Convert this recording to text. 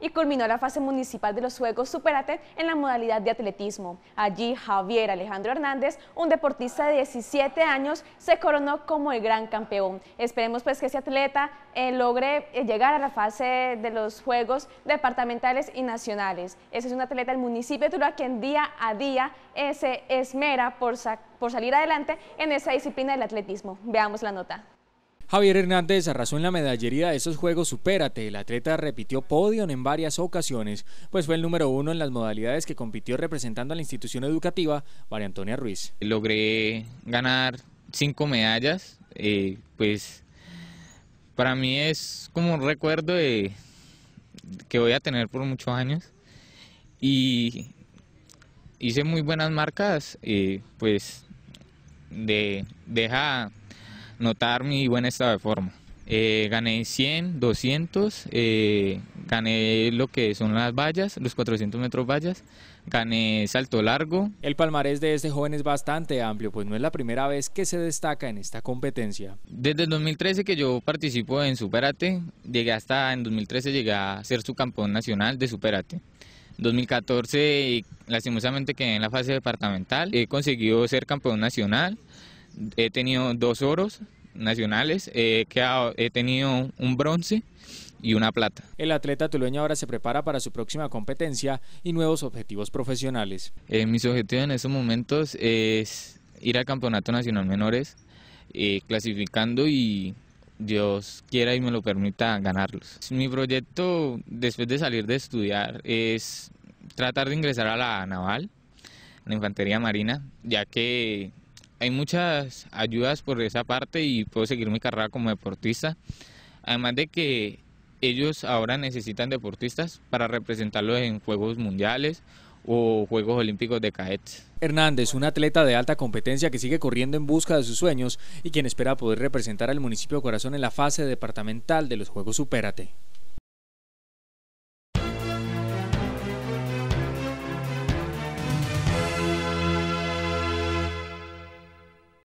y culminó la fase municipal de los Juegos Superate en la modalidad de atletismo. Allí Javier Alejandro Hernández, un deportista de 17 años, se coronó como el gran campeón. Esperemos pues que ese atleta eh, logre eh, llegar a la fase de los Juegos Departamentales y Nacionales. Ese es un atleta del municipio de a quien día a día eh, se esmera por salir adelante en esa disciplina del atletismo. Veamos la nota. Javier Hernández arrasó en la medallería de esos Juegos Supérate. El atleta repitió podio en varias ocasiones, pues fue el número uno en las modalidades que compitió representando a la institución educativa María Antonia Ruiz. Logré ganar cinco medallas, eh, pues para mí es como un recuerdo que voy a tener por muchos años y hice muy buenas marcas, eh, pues de, deja notar mi buen estado de forma. Eh, gané 100, 200, eh, gané lo que son las vallas, los 400 metros vallas, gané salto largo. El palmarés de este joven es bastante amplio, pues no es la primera vez que se destaca en esta competencia. Desde 2013 que yo participo en Superate, llegué hasta en 2013 llegué a ser su campeón nacional de Superate. 2014 lastimosamente quedé en la fase departamental, he conseguido ser campeón nacional, he tenido dos oros, nacionales, eh, que he tenido un bronce y una plata. El atleta tulueño ahora se prepara para su próxima competencia y nuevos objetivos profesionales. Eh, mis objetivos en estos momentos es ir al Campeonato Nacional Menores, eh, clasificando y Dios quiera y me lo permita ganarlos. Mi proyecto después de salir de estudiar es tratar de ingresar a la naval, la infantería marina, ya que hay muchas ayudas por esa parte y puedo seguir mi carrera como deportista. Además de que ellos ahora necesitan deportistas para representarlos en Juegos Mundiales o Juegos Olímpicos de Caet. Hernández, un atleta de alta competencia que sigue corriendo en busca de sus sueños y quien espera poder representar al municipio de Corazón en la fase departamental de los Juegos Supérate.